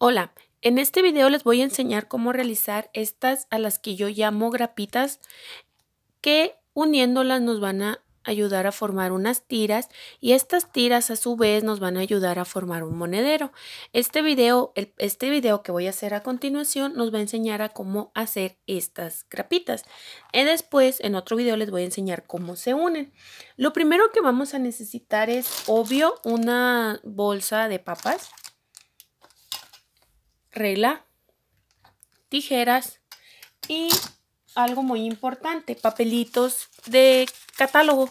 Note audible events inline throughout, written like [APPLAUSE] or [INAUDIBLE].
Hola, en este video les voy a enseñar cómo realizar estas a las que yo llamo grapitas que uniéndolas nos van a ayudar a formar unas tiras y estas tiras a su vez nos van a ayudar a formar un monedero. Este video, este video que voy a hacer a continuación nos va a enseñar a cómo hacer estas grapitas. Y eh, después en otro video les voy a enseñar cómo se unen. Lo primero que vamos a necesitar es obvio una bolsa de papas regla, tijeras y algo muy importante, papelitos de catálogo.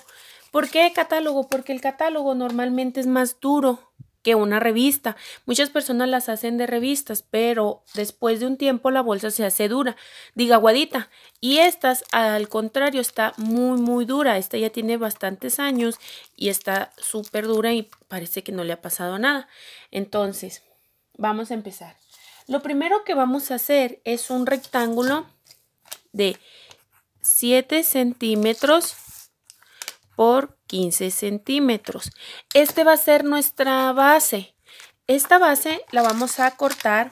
¿Por qué catálogo? Porque el catálogo normalmente es más duro que una revista. Muchas personas las hacen de revistas, pero después de un tiempo la bolsa se hace dura, diga guadita, Y estas, al contrario, está muy, muy dura. Esta ya tiene bastantes años y está súper dura y parece que no le ha pasado nada. Entonces, vamos a empezar. Lo primero que vamos a hacer es un rectángulo de 7 centímetros por 15 centímetros. Este va a ser nuestra base. Esta base la vamos a cortar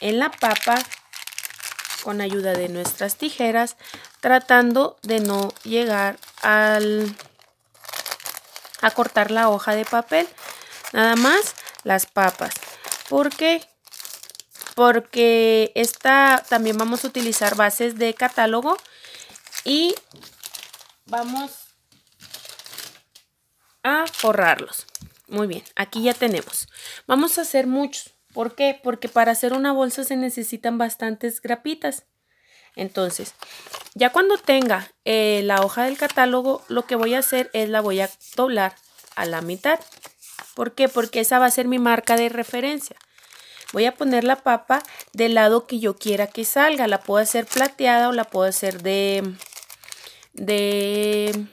en la papa con ayuda de nuestras tijeras, tratando de no llegar al, a cortar la hoja de papel. Nada más las papas, porque porque esta también vamos a utilizar bases de catálogo y vamos a forrarlos. Muy bien, aquí ya tenemos. Vamos a hacer muchos. ¿Por qué? Porque para hacer una bolsa se necesitan bastantes grapitas. Entonces, ya cuando tenga eh, la hoja del catálogo, lo que voy a hacer es la voy a doblar a la mitad. ¿Por qué? Porque esa va a ser mi marca de referencia. Voy a poner la papa del lado que yo quiera que salga. La puedo hacer plateada o la puedo hacer de... de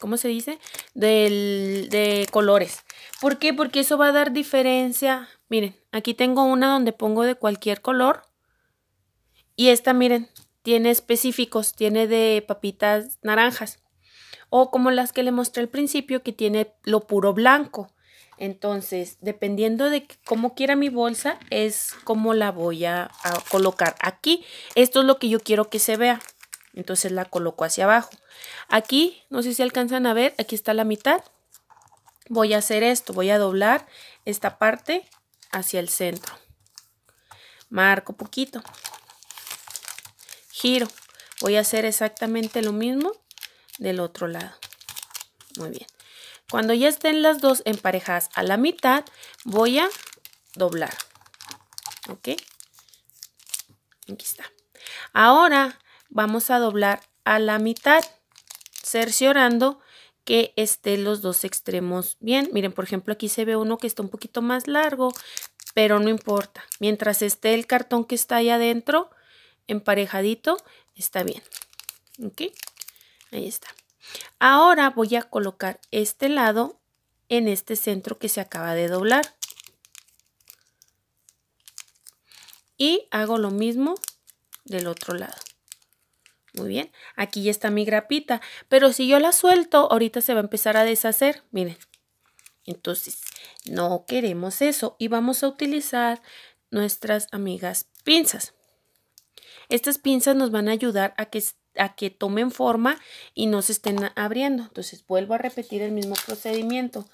¿Cómo se dice? de colores. ¿Por qué? Porque eso va a dar diferencia. Miren, aquí tengo una donde pongo de cualquier color. Y esta, miren, tiene específicos. Tiene de papitas naranjas. O como las que le mostré al principio que tiene lo puro blanco. Entonces, dependiendo de cómo quiera mi bolsa, es como la voy a, a colocar. Aquí, esto es lo que yo quiero que se vea. Entonces la coloco hacia abajo. Aquí, no sé si alcanzan a ver, aquí está la mitad. Voy a hacer esto, voy a doblar esta parte hacia el centro. Marco poquito. Giro. Voy a hacer exactamente lo mismo del otro lado. Muy bien. Cuando ya estén las dos emparejadas a la mitad, voy a doblar. ¿Ok? Aquí está. Ahora vamos a doblar a la mitad, cerciorando que estén los dos extremos bien. Miren, por ejemplo, aquí se ve uno que está un poquito más largo, pero no importa. Mientras esté el cartón que está ahí adentro, emparejadito, está bien. ¿Ok? Ahí está. Ahora voy a colocar este lado en este centro que se acaba de doblar. Y hago lo mismo del otro lado. Muy bien, aquí ya está mi grapita, pero si yo la suelto, ahorita se va a empezar a deshacer, miren. Entonces, no queremos eso y vamos a utilizar nuestras amigas pinzas. Estas pinzas nos van a ayudar a que a que tomen forma y no se estén abriendo. Entonces vuelvo a repetir el mismo procedimiento.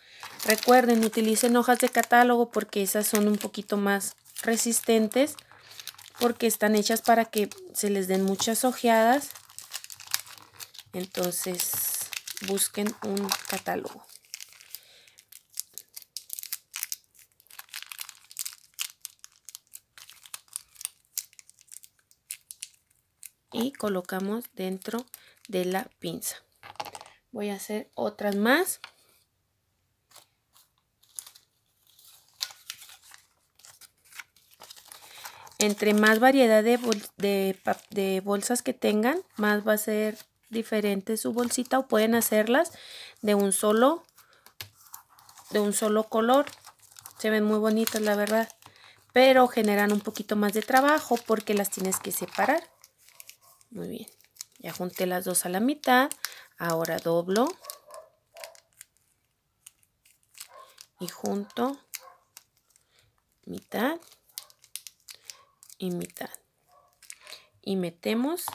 Recuerden, utilicen hojas de catálogo porque esas son un poquito más resistentes porque están hechas para que se les den muchas ojeadas. Entonces busquen un catálogo. y colocamos dentro de la pinza voy a hacer otras más entre más variedad de, bolsas que tengan más va a ser diferente su bolsita o pueden hacerlas de un solo de un solo color se ven muy bonitas la verdad pero generan un poquito más de trabajo porque las tienes que separar muy bien. Ya junté las dos a la mitad. Ahora doblo. Y junto. Mitad. Y mitad. Y metemos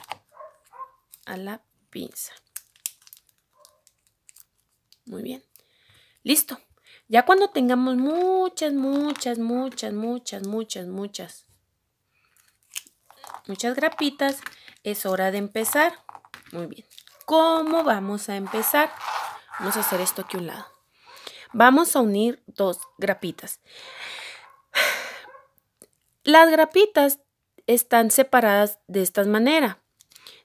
a la pinza. Muy bien. Listo. Ya cuando tengamos muchas, muchas, muchas, muchas, muchas, muchas, muchas grapitas, es hora de empezar. Muy bien. ¿Cómo vamos a empezar? Vamos a hacer esto aquí a un lado. Vamos a unir dos grapitas. Las grapitas están separadas de esta manera.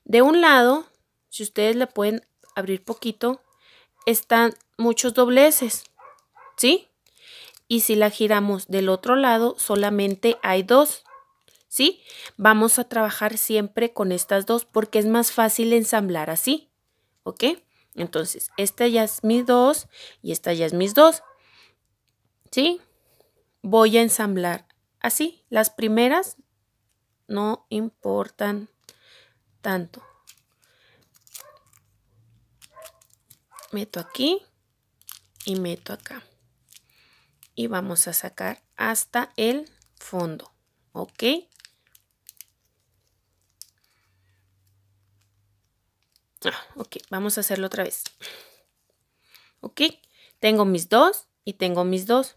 De un lado, si ustedes la pueden abrir poquito, están muchos dobleces, ¿sí? Y si la giramos del otro lado, solamente hay dos. ¿sí? Vamos a trabajar siempre con estas dos porque es más fácil ensamblar así, ¿ok? Entonces, esta ya es mis dos y esta ya es mis dos, ¿sí? Voy a ensamblar así. Las primeras no importan tanto. Meto aquí y meto acá. Y vamos a sacar hasta el fondo, ¿ok? Ah, ok, vamos a hacerlo otra vez. Ok, tengo mis dos y tengo mis dos.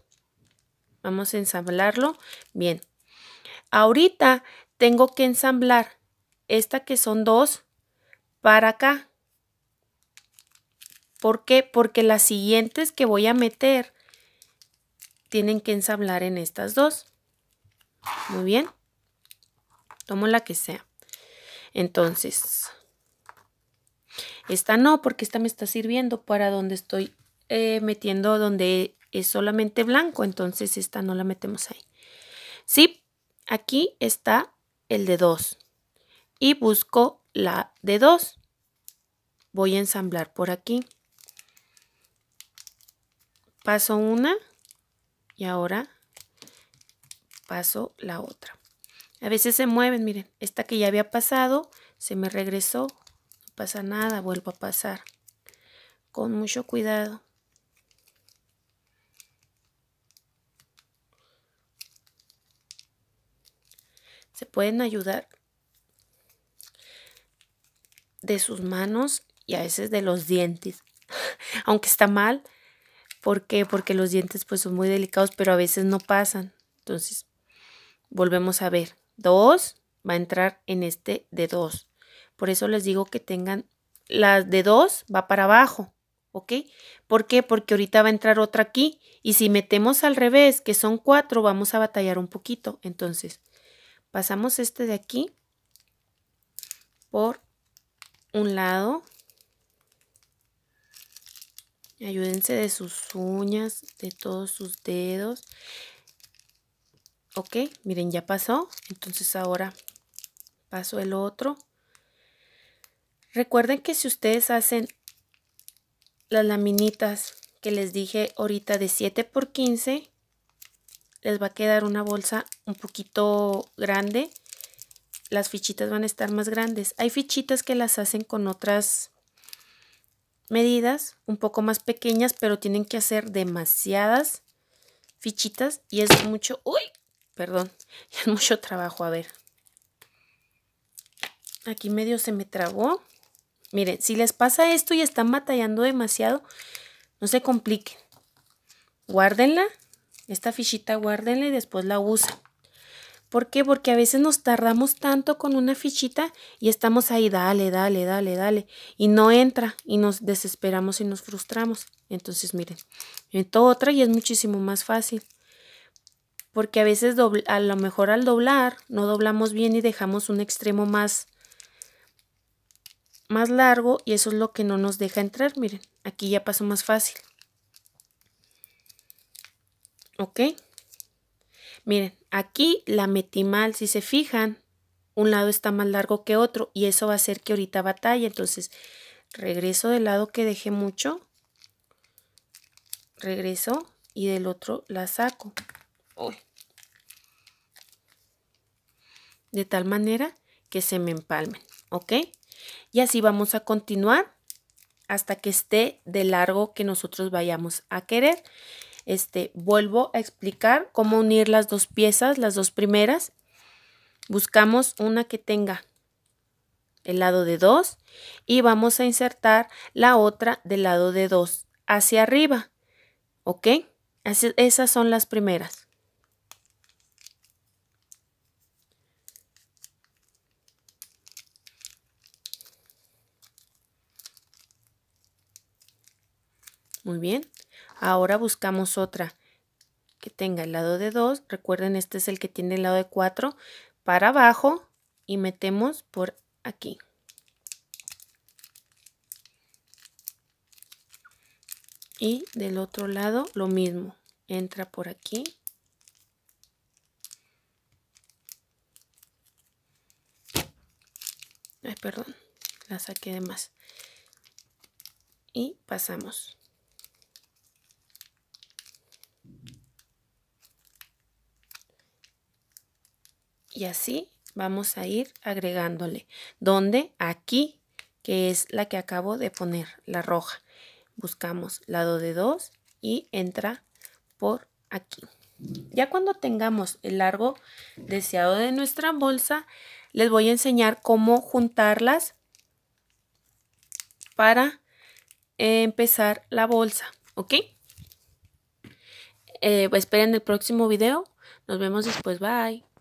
Vamos a ensamblarlo. Bien. Ahorita tengo que ensamblar esta que son dos para acá. ¿Por qué? Porque las siguientes que voy a meter tienen que ensamblar en estas dos. Muy bien. Tomo la que sea. Entonces, esta no, porque esta me está sirviendo para donde estoy eh, metiendo, donde es solamente blanco, entonces esta no la metemos ahí. Sí, aquí está el de 2 y busco la de 2. Voy a ensamblar por aquí. Paso una y ahora paso la otra. A veces se mueven, miren, esta que ya había pasado se me regresó, pasa nada, vuelvo a pasar. Con mucho cuidado. Se pueden ayudar de sus manos y a veces de los dientes. [LAUGHS] Aunque está mal, ¿por qué? Porque los dientes pues son muy delicados, pero a veces no pasan. Entonces, volvemos a ver. Dos va a entrar en este de dos. Por eso les digo que tengan las de dos va para abajo, ¿ok? ¿Por qué? Porque ahorita va a entrar otra aquí y si metemos al revés, que son cuatro, vamos a batallar un poquito. Entonces, pasamos este de aquí por un lado. Ayúdense de sus uñas, de todos sus dedos. Ok, miren, ya pasó. Entonces ahora paso el otro. Recuerden que si ustedes hacen las laminitas que les dije ahorita de 7 por 15, les va a quedar una bolsa un poquito grande. Las fichitas van a estar más grandes. Hay fichitas que las hacen con otras medidas un poco más pequeñas, pero tienen que hacer demasiadas fichitas y es mucho... ¡Uy! Perdón, [LAUGHS] es mucho trabajo. A ver. Aquí medio se me trabó. Miren, si les pasa esto y están batallando demasiado, no se compliquen. Guárdenla, esta fichita guárdenla y después la usen. ¿Por qué? Porque a veces nos tardamos tanto con una fichita y estamos ahí, dale, dale, dale, dale. Y no entra y nos desesperamos y nos frustramos. Entonces, miren, meto eh, otra y es muchísimo más fácil. Porque a veces a lo mejor al doblar no doblamos bien y dejamos un extremo más, más largo y eso es lo que no nos deja entrar. Miren, aquí ya pasó más fácil. ¿Ok? Miren, aquí la metí mal, si se fijan, un lado está más largo que otro y eso va a hacer que ahorita batalla. Entonces, regreso del lado que dejé mucho, regreso y del otro la saco. De tal manera que se me empalmen, ¿ok? Y así vamos a continuar hasta que esté de largo que nosotros vayamos a querer. Este, vuelvo a explicar cómo unir las dos piezas, las dos primeras. Buscamos una que tenga el lado de dos y vamos a insertar la otra del lado de dos hacia arriba. ¿Ok? Así, esas son las primeras. Muy bien. Ahora buscamos otra que tenga el lado de 2. Recuerden, este es el que tiene el lado de 4 para abajo y metemos por aquí. Y del otro lado lo mismo. Entra por aquí. Ay, perdón, la saqué de más. Y pasamos. y así vamos a ir agregándole. Donde aquí, que es la que acabo de poner, la roja. Buscamos lado de 2 y entra por aquí. Ya cuando tengamos el largo deseado de nuestra bolsa, les voy a enseñar cómo juntarlas para empezar la bolsa, ¿ok? Eh, esperen el próximo video. Nos vemos después. Bye.